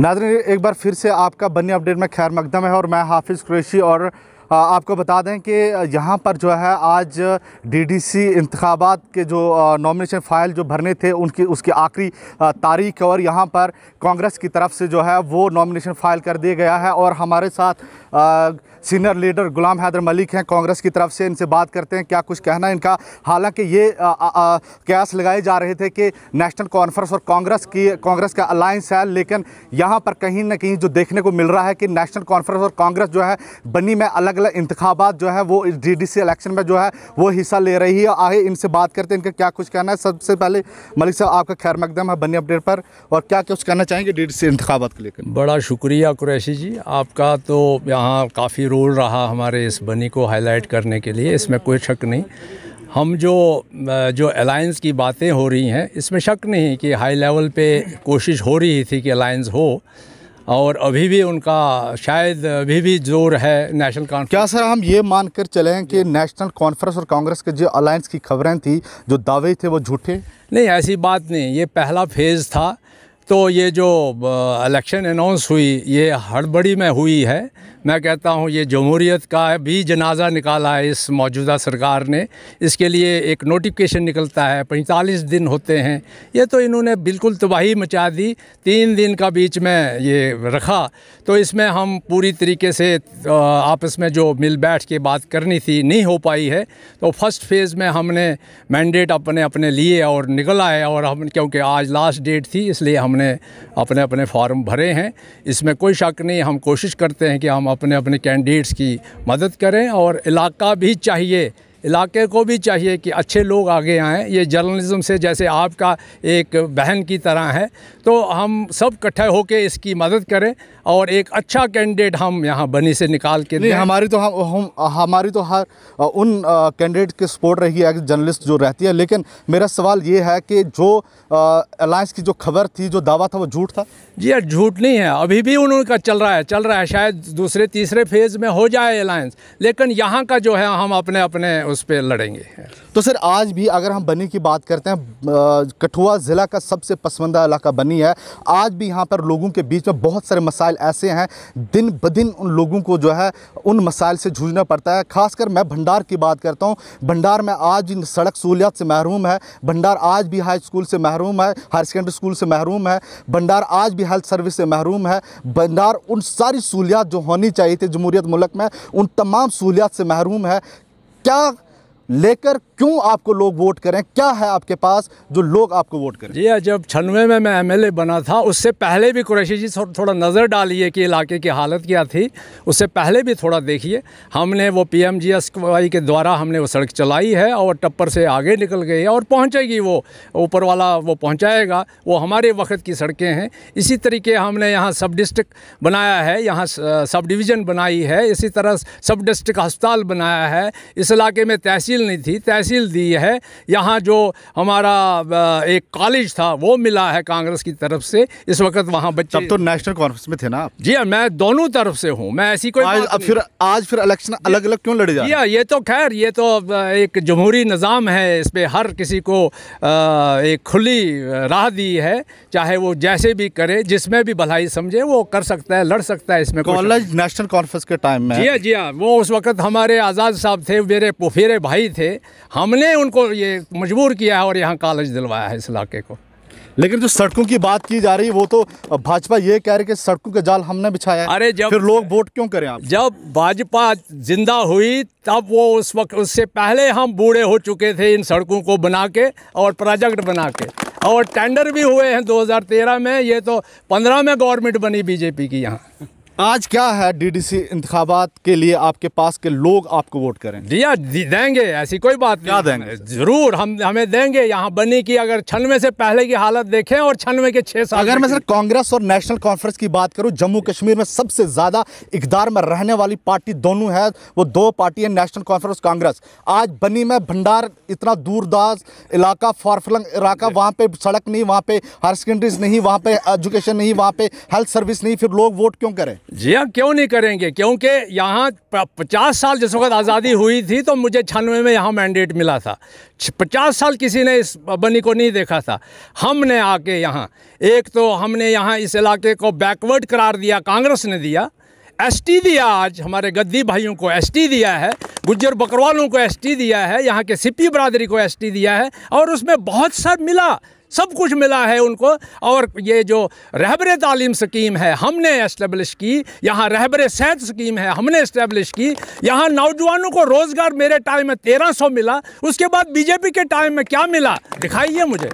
नाजरीन एक बार फिर से आपका बनी अपडेट में खैर मकदम है और मैं हाफिज़ कुरैशी और आपको बता दें कि यहाँ पर जो है आज डीडीसी इंतबात के जो नॉमिनेशन फ़ाइल जो भरने थे उनकी उसकी आखिरी तारीख और यहाँ पर कांग्रेस की तरफ से जो है वो नॉमिनेशन फ़ाइल कर दिया गया है और हमारे साथ सीनियर लीडर गुलाम हैदर मलिक हैं कांग्रेस की तरफ से इनसे बात करते हैं क्या कुछ कहना है इनका हालांकि ये कयास लगाए जा रहे थे कि नेशनल कॉन्फ्रेंस और कांग्रेस की कांग्रेस का अलायंस है लेकिन यहाँ पर कहीं ना कहीं जो देखने को मिल रहा है कि नेशनल कॉन्फ्रेंस और कांग्रेस जो है बनी में अलग अलग इंतबात जो है वो डीडीसी इलेक्शन में जो है वो हिस्सा ले रही है आए इनसे बात करते हैं इनका क्या कुछ कहना है सबसे पहले मलिक साहब आपका खैर मकदम है बनी अपडेट पर और क्या कुछ कहना चाहेंगे डी डी के लेकर बड़ा शुक्रिया कुरैशी जी आपका तो यहाँ काफ़ी रोल रहा हमारे इस बनी को हाईलाइट करने के लिए इसमें कोई शक नहीं हम जो जो अलायंस की बातें हो रही हैं इसमें शक नहीं कि हाई लेवल पे कोशिश हो रही थी कि अलायंस हो और अभी भी उनका शायद अभी भी जोर है नेशनल कॉन्फ्रेंस क्या सर हम ये मानकर चले कि नेशनल कॉन्फ्रेंस और कांग्रेस के जो अलायंस की खबरें थी जो दावे थे वो झूठे नहीं ऐसी बात नहीं ये पहला फेज़ था तो ये जो इलेक्शन अनाउंस हुई ये हड़बड़ी में हुई है मैं कहता हूँ ये जमहूरीत का भी जनाजा निकाला है इस मौजूदा सरकार ने इसके लिए एक नोटिफिकेशन निकलता है पैंतालीस दिन होते हैं ये तो इन्होंने बिल्कुल तबाही मचा दी तीन दिन का बीच में ये रखा तो इसमें हम पूरी तरीके से आपस में जो मिल बैठ के बात करनी थी नहीं हो पाई है तो फर्स्ट फेज़ में हमने मैंडेट अपने अपने लिए और निकला है और हम क्योंकि आज लास्ट डेट थी इसलिए हमने अपने अपने फॉर्म भरे हैं इसमें कोई शक नहीं हम कोशिश करते हैं कि हम अपने अपने कैंडिडेट्स की मदद करें और इलाका भी चाहिए इलाके को भी चाहिए कि अच्छे लोग आगे आएँ ये जर्नलिज़म से जैसे आपका एक बहन की तरह है तो हम सब इकट्ठे होकर इसकी मदद करें और एक अच्छा कैंडिडेट हम यहाँ बनी से निकाल के नहीं हमारी तो हम, हम हमारी तो हर उन कैंडिडेट की सपोर्ट रही है जर्नलिस्ट जो रहती है लेकिन मेरा सवाल ये है कि जो अलायंस की जो खबर थी जो दावा था वो झूठ था जी यार झूठ नहीं है अभी भी उनका चल रहा है चल रहा है शायद दूसरे तीसरे फेज़ में हो जाए अलायंस लेकिन यहाँ का जो है हम अपने अपने उस पर लड़ेंगे तो सर आज भी अगर हम बनी की बात करते हैं कठुआ ज़िला का सबसे पसमंदा इलाका बनी है आज भी यहाँ पर लोगों के बीच में बहुत सारे मसाइल ऐसे हैं दिन ब दिन उन लोगों को जो है उन मसाइल से जूझना पड़ता है खासकर मैं भंडार की बात करता हूँ भंडार में आज सड़क सहूलियात से महरूम है भंडार आज भी हाई स्कूल से महरूम है हायर सेकेंडरी स्कूल से महरूम है भंडार आज भी हेल्थ सर्विस से महरूम है भंडार उन सारी सहूलियात जो होनी चाहिए थी जमहूरियत मुल्क में उन तमाम सहूलियात से महरूम है क्या लेकर क्यों आपको लोग वोट करें क्या है आपके पास जो लोग आपको वोट करें जी हाँ, जब छनवे में मैं एमएलए बना था उससे पहले भी कुरैशी जी थोड़ा थोड़ा नज़र डालिए कि इलाके की हालत क्या थी उससे पहले भी थोड़ा देखिए हमने वो पी एम के द्वारा हमने वो सड़क चलाई है और टप्पर से आगे निकल गई है और पहुँचेगी वो ऊपर वाला वो पहुँचाएगा वो हमारे वक्त की सड़कें हैं इसी तरीके हमने यहाँ सब डिस्ट्रिक्ट बनाया है यहाँ सब डिवीज़न बनाई है इसी तरह सब डिस्ट्रिक्ट अस्पताल बनाया है इस इलाके में तहसील नहीं थी तहसील तहसील दी है यहाँ जो हमारा एक कॉलेज था वो मिला है कांग्रेस की तरफ से इस वक्त वहाँ बच्चे तब तो नेशनल कॉन्फ्रेंस में थे ना जी हाँ मैं दोनों तरफ से हूँ मैं ऐसी कोई आज अब फिर आज फिर इलेक्शन अलग अलग क्यों लड़े जा हाँ, ये तो खैर ये तो एक जमहूरी निज़ाम है इस पर हर किसी को एक खुली राह दी है चाहे वो जैसे भी करे जिसमें भी भलाई समझे वो कर सकता है लड़ सकता है इसमें कॉलेज नेशनल कॉन्फ्रेंस के टाइम में जी हाँ जी हाँ वो उस वक्त हमारे आज़ाद साहब थे मेरे पुफेरे भाई थे हमने उनको ये मजबूर किया है और यहाँ कॉलेज दिलवाया है इस इलाके को लेकिन जो सड़कों की बात की जा रही है वो तो भाजपा ये कह रही कि सड़कों के जाल हमने बिछाया अरे जब फिर लोग वोट क्यों करें आप जब भाजपा जिंदा हुई तब वो उस वक्त उससे पहले हम बूढ़े हो चुके थे इन सड़कों को बना के और प्रोजेक्ट बना के और टेंडर भी हुए हैं 2013 में ये तो 15 में गवर्नमेंट बनी बीजेपी की यहाँ आज क्या है डीडीसी इंतबात के लिए आपके पास के लोग आपको वोट करें दिया हाँ, देंगे ऐसी कोई बात नहीं देंगे जरूर हम हमें देंगे यहाँ बनी की अगर छनवे से पहले की हालत देखें और छनवे के छह साल अगर मैं सर कांग्रेस और नेशनल कॉन्फ्रेंस की बात करूँ जम्मू कश्मीर में सबसे ज़्यादा इकदार में रहने वाली पार्टी दोनों है वो दो पार्टी है नेशनल कॉन्फ्रेंस कांग्रेस आज बनी में भंडार इतना दूर इलाका फॉरफलंग इलाका वहाँ पर सड़क नहीं वहाँ पर हायर सेकेंडरीज नहीं वहाँ पर एजुकेशन नहीं वहाँ पर हेल्थ सर्विस नहीं फिर लोग वोट क्यों करें जी हाँ क्यों नहीं करेंगे क्योंकि यहाँ पचास साल जिस वक्त आज़ादी हुई थी तो मुझे छानवे में यहाँ मैंडेट मिला था पचास साल किसी ने इस बनी को नहीं देखा था हमने आके यहाँ एक तो हमने यहाँ इस इलाके को बैकवर्ड करार दिया कांग्रेस ने दिया एसटी दिया आज हमारे गद्दी भाइयों को एसटी दिया है गुज्जर बकरवालों को एसटी दिया है यहाँ के सिपी बरादरी को एसटी दिया है और उसमें बहुत सर मिला सब कुछ मिला है उनको और ये जो रहबर तालीम स्कीम है हमने इस्टेब्लिश की यहाँ रहबर सेहत स्कीम है हमने इस्टेब्लिश की यहाँ नौजवानों को रोज़गार मेरे टाइम में तेरह सौ मिला उसके बाद बीजेपी के टाइम में क्या मिला दिखाइए मुझे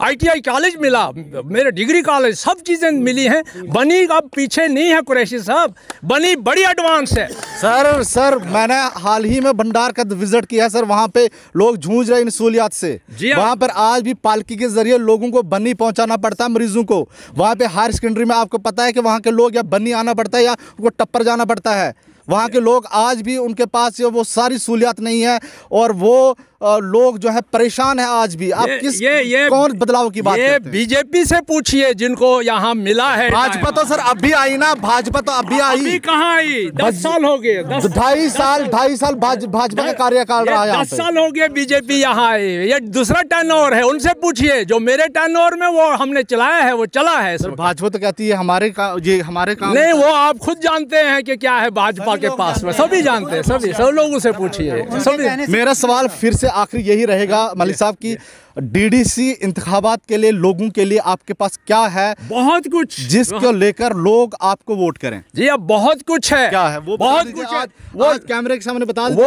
आईटीआई कॉलेज मिला मेरे डिग्री कॉलेज सब चीज़ें मिली हैं बनी अब पीछे नहीं है कुरैशी साहब बनी बड़ी एडवांस है सर सर मैंने हाल ही में भंडार का विजिट किया सर वहाँ पे लोग झूझ रहे इन सहूलियात से जी हाँ। वहाँ पर आज भी पालकी के जरिए लोगों को बनी पहुँचाना पड़ता है मरीजों को वहाँ पे हायर सेकेंडरी में आपको पता है कि वहाँ के लोग या बनी आना पड़ता है या उनको टप्पर जाना पड़ता है वहाँ के लोग आज भी उनके पास वो सारी सहूलियात नहीं है और वो लोग जो है परेशान है आज भी आप किस ये, ये कौन बदलाव की बात ये बीजेपी से पूछिए जिनको यहाँ मिला है भाजपा तो सर अभी आई ना भाजपा तो अभी आई अभी कहाँ आई दस साल हो गए ढाई साल ढाई साल भाजपा का कार्यकाल रहा है दस साल हो गए बीजेपी यहाँ आई ये दूसरा टर्न ओवर है उनसे पूछिए जो मेरे टर्न ओवर में वो हमने चलाया है वो चला है भाजपा तो कहती है हमारे का ये हमारे काम नहीं तो- वो आप खुद जानते हैं कि क्या है भाजपा के पास में सभी जानते हैं सभी सब लोगों से पूछिए सभी मेरा सवाल फिर से सबसे आखिरी यही रहेगा हाँ, मलिक साहब की डीडीसी इंतखाबात के लिए लोगों के लिए आपके पास क्या है बहुत कुछ जिसको लेकर लोग आपको वोट करें जी अब बहुत कुछ है क्या है वो बहुत कुछ है वो कैमरे के सामने बता वो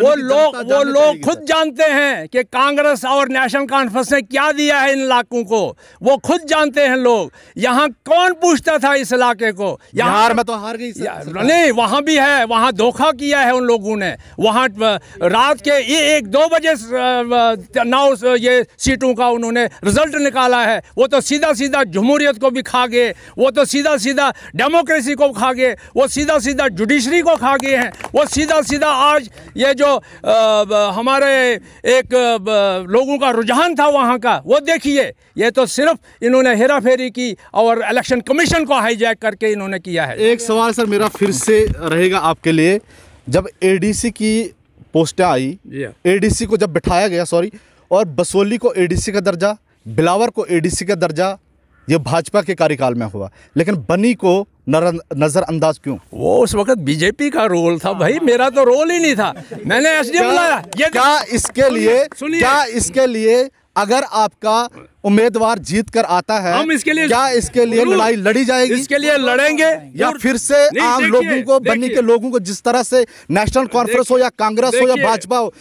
वो लोग वो लोग खुद जानते हैं कि कांग्रेस और नेशनल कॉन्फ्रेंस ने क्या दिया है इन इलाकों को वो खुद जानते हैं लोग यहाँ कौन पूछता था इस इलाके को यहाँ में तो हार गई नहीं वहाँ भी है वहाँ धोखा किया है उन लोगों ने वहाँ रात के एक दो बजे नौ ये सीटों का उन्होंने रिजल्ट निकाला है वो तो सीधा सीधा जमहूरियत को भी खा गए वो तो सीधा सीधा डेमोक्रेसी को खा गए वो सीधा सीधा जुडिशरी को खा गए हैं वो सीधा सीधा आज ये जो आ, हमारे एक आ, लोगों का रुझान था वहाँ का वो देखिए ये तो सिर्फ इन्होंने हेरा फेरी की और इलेक्शन कमीशन को हाईजैक करके इन्होंने किया है एक सवाल सर मेरा फिर से रहेगा आपके लिए जब एडीसी की पोस्टें आई एडीसी को जब बिठाया गया सॉरी और बसोली को एडीसी का दर्जा बिलावर को एडीसी का दर्जा ये भाजपा के कार्यकाल में हुआ लेकिन बनी को नजरअंदाज क्यों वो उस वक्त बीजेपी का रोल था भाई हाँ। मेरा तो रोल ही नहीं था मैंने तो- एसडीएम क्या इसके लिए क्या इसके लिए अगर आपका उम्मीदवार जीत कर आता है हम इसके लिए क्या इसके लिए लड़ाई लड़ी जाएगी इसके लिए लड़ेंगे या फिर से आम लोगों को बनी के लोगों को जिस तरह से नेशनल कॉन्फ्रेंस हो या कांग्रेस हो या भाजपा हो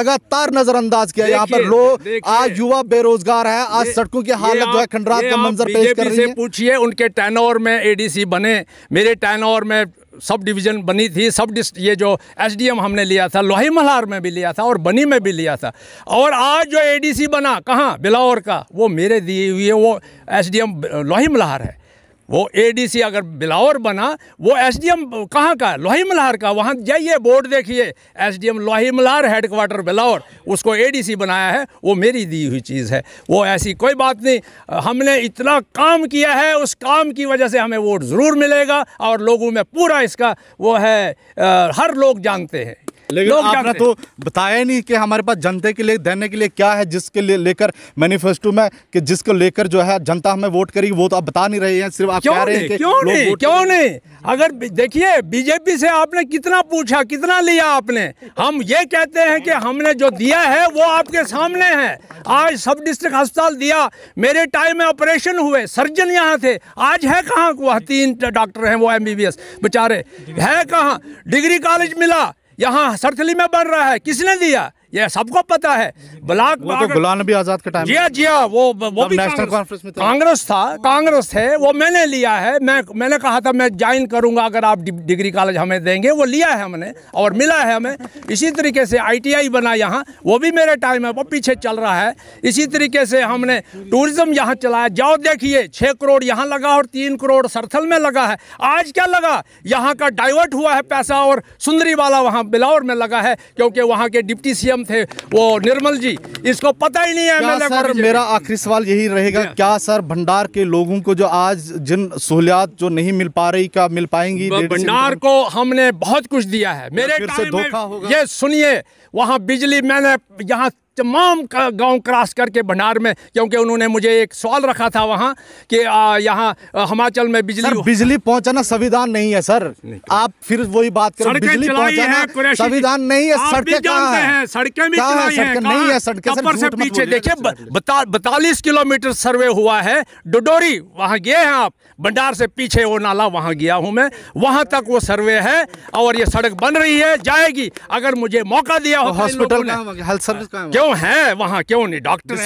लगातार नजरअंदाज किया यहाँ पर लोग आज युवा बेरोजगार है आज सड़कों की हालत जो है खंडरात का मंजर पेश कर रही है पूछिए उनके टैनोर में एडीसी बने मेरे टैनोर में सब डिवीज़न बनी थी सब ये जो एसडीएम हमने लिया था लोही मल्हार में भी लिया था और बनी में भी लिया था और आज जो एडीसी बना कहाँ बिलावर का वो मेरे दिए हुए वो एसडीएम लोही मल्हार है वो एडीसी अगर बिलावर बना वो एसडीएम कहाँ का लोही मल्हार का वहाँ जाइए बोर्ड देखिए एसडीएम लोही मल्हार हेडक्वार्टर बिलावर उसको एडीसी बनाया है वो मेरी दी हुई चीज़ है वो ऐसी कोई बात नहीं हमने इतना काम किया है उस काम की वजह से हमें वोट ज़रूर मिलेगा और लोगों में पूरा इसका वो है आ, हर लोग जानते हैं लेकिन आपने तो बताया नहीं कि हमारे पास जनता के लिए देने के लिए क्या है जिसके लिए लेकर मैनिफेस्टो में कि जिसको लेकर जो है जनता हमें वोट करेगी वो तो आप बता नहीं रहे हैं सिर्फ आप कह रहे हैं क्यों नहीं क्यों नहीं अगर देखिए बीजेपी से आपने कितना पूछा कितना लिया आपने हम ये कहते हैं कि हमने जो दिया है वो आपके सामने है आज सब डिस्ट्रिक्ट अस्पताल दिया मेरे टाइम में ऑपरेशन हुए सर्जन यहाँ थे आज है कहाँ वह तीन डॉक्टर हैं वो एम बेचारे है कहाँ डिग्री कॉलेज मिला यहाँ सरथली में बन रहा है किसने दिया ये सबको पता है ब्लॉक वो तो गुलाम नबी आजाद का टाइम जिया जिया वो वो भी नेशनल कॉन्फ्रेंस में कांग्रेस था कांग्रेस है वो मैंने लिया है मैं मैंने कहा था मैं ज्वाइन करूंगा अगर आप डिग्री कॉलेज हमें देंगे वो लिया है हमने और मिला है हमें इसी तरीके से आईटीआई बना यहाँ वो भी मेरे टाइम है वो पीछे चल रहा है इसी तरीके से हमने टूरिज्म यहाँ चलाया जाओ देखिए छः करोड़ यहाँ लगा और तीन करोड़ सरथल में लगा है आज क्या लगा यहाँ का डाइवर्ट हुआ है पैसा और सुंदरी वाला वहाँ बिलावर में लगा है क्योंकि वहाँ के डिप्टी सी थे वो निर्मल जी इसको पता ही नहीं है क्या सर मेरा आखिरी सवाल यही रहेगा क्या सर भंडार के लोगों को जो आज जिन सहूलियात जो नहीं मिल पा रही क्या मिल पाएंगी भंडार को हमने बहुत कुछ दिया है मेरे टाइम में ये सुनिए वहाँ बिजली मैंने यहाँ तमाम गांव क्रॉस करके भंडार में क्योंकि उन्होंने मुझे एक सवाल रखा था वहाँ कि यहाँ हिमाचल में बिजली बिजली पहुँचाना संविधान नहीं है सर नहीं। आप फिर वही बात करें बिजली पहुँचाना संविधान नहीं है सड़कें कहाँ हैं सड़कें भी हैं नहीं है सड़कें से पीछे देखिए बतालीस किलोमीटर सर्वे हुआ है डोडोरी वहाँ गए हैं आप भंडार से पीछे वो नाला वहाँ गया हूँ मैं वहाँ तक वो सर्वे है और ये सड़क बन रही है जाएगी अगर मुझे मौका दिया तो हेल्थ हॉस्पिटल क्यों क्यों है वहाँ क्यों नहीं डॉक्टर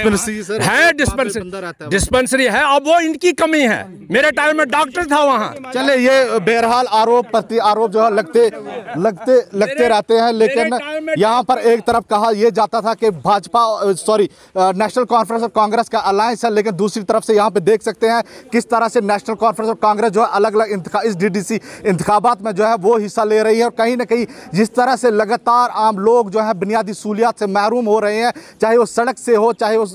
है डिस्पेंसरी डिस्पेंसरी है अब वो इनकी कमी है मेरे टाइम में डॉक्टर था वहाँ चले ये बहरहाल आरोप प्रति आरोप जो है लगते लगते लगते रहते हैं लेकिन यहाँ पर एक तरफ कहा यह जाता था कि भाजपा सॉरी नेशनल कॉन्फ्रेंस ऑफ कांग्रेस का अलायंस है लेकिन दूसरी तरफ से यहाँ पे देख सकते हैं किस तरह से नेशनल कॉन्फ्रेंस ऑफ कांग्रेस जो है अलग अलग इस डी डी सी इंतबात में जो है वो हिस्सा ले रही है और कहीं ना कहीं जिस तरह से लगातार आम लोग जो है बुनियादी सहूलियात से महरूम हो रहे हैं हैं चाहे वो सड़क से हो चाहे वो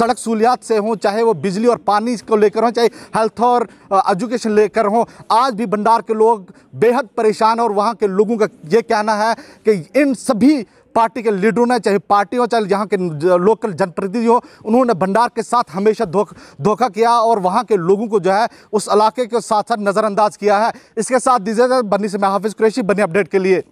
सड़क सहूलियात से हो चाहे वो बिजली और पानी को लेकर हो चाहे हेल्थ और एजुकेशन लेकर हो आज भी भंडार के लोग बेहद परेशान और वहाँ के लोगों का ये कहना है कि इन सभी पार्टी के लीडरों ने चाहे पार्टी हो चाहे यहाँ के लोकल जनप्रतिनिधि हो उन्होंने भंडार के साथ हमेशा धोखा धोखा किया और वहाँ के लोगों को जो है उस इलाके के साथ साथ नज़रअंदाज किया है इसके साथ दीजिए बनी से मैं हाफिज़ कुरैशी बनी अपडेट के लिए